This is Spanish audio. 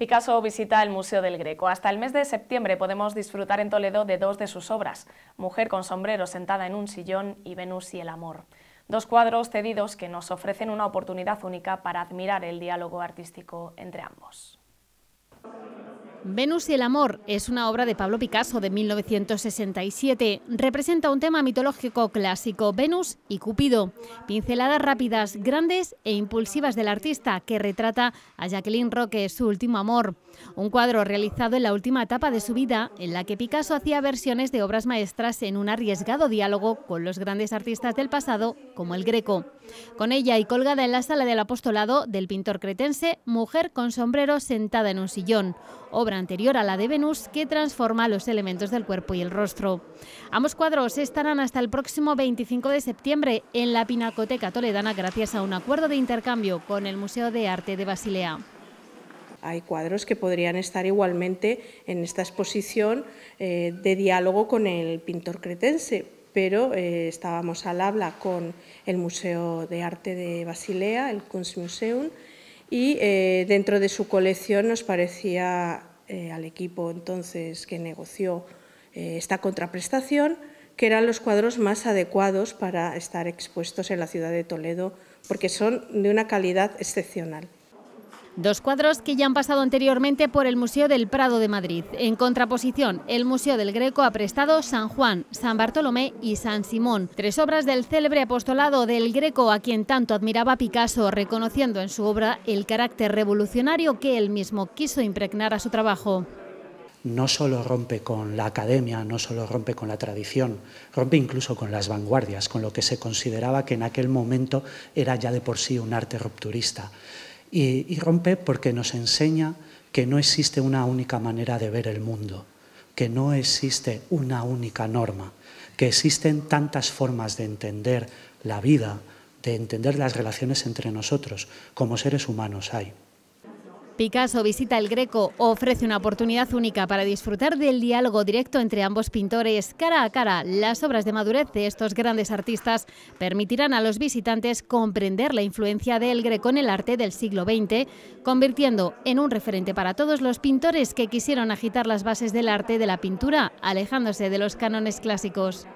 Picasso visita el Museo del Greco. Hasta el mes de septiembre podemos disfrutar en Toledo de dos de sus obras, Mujer con sombrero sentada en un sillón y Venus y el amor. Dos cuadros cedidos que nos ofrecen una oportunidad única para admirar el diálogo artístico entre ambos. Venus y el amor es una obra de Pablo Picasso de 1967. Representa un tema mitológico clásico, Venus y Cupido. Pinceladas rápidas, grandes e impulsivas del artista que retrata a Jacqueline Roque, su último amor. Un cuadro realizado en la última etapa de su vida, en la que Picasso hacía versiones de obras maestras en un arriesgado diálogo con los grandes artistas del pasado, como el Greco. Con ella y colgada en la sala del apostolado del pintor cretense, mujer con sombrero sentada en un sillón, obra anterior a la de Venus que transforma los elementos del cuerpo y el rostro. Ambos cuadros estarán hasta el próximo 25 de septiembre en la Pinacoteca Toledana gracias a un acuerdo de intercambio con el Museo de Arte de Basilea hay cuadros que podrían estar igualmente en esta exposición eh, de diálogo con el pintor cretense, pero eh, estábamos al habla con el Museo de Arte de Basilea, el Kunstmuseum, y eh, dentro de su colección nos parecía eh, al equipo entonces que negoció esta contraprestación, que eran los cuadros más adecuados para estar expuestos en la ciudad de Toledo, porque son de una calidad excepcional. Dos cuadros que ya han pasado anteriormente por el Museo del Prado de Madrid. En contraposición, el Museo del Greco ha prestado San Juan, San Bartolomé y San Simón, tres obras del célebre apostolado del Greco a quien tanto admiraba Picasso, reconociendo en su obra el carácter revolucionario que él mismo quiso impregnar a su trabajo. No solo rompe con la academia, no solo rompe con la tradición, rompe incluso con las vanguardias, con lo que se consideraba que en aquel momento era ya de por sí un arte rupturista. Y, rompe porque nos enseña que no existe una única manera de ver el mundo, que no existe una única norma, que existen tantas formas de entender la vida, de entender las relaciones entre nosotros, como seres humanos hay. Picasso visita el Greco, ofrece una oportunidad única para disfrutar del diálogo directo entre ambos pintores cara a cara. Las obras de madurez de estos grandes artistas permitirán a los visitantes comprender la influencia del Greco en el arte del siglo XX, convirtiendo en un referente para todos los pintores que quisieron agitar las bases del arte de la pintura, alejándose de los cánones clásicos.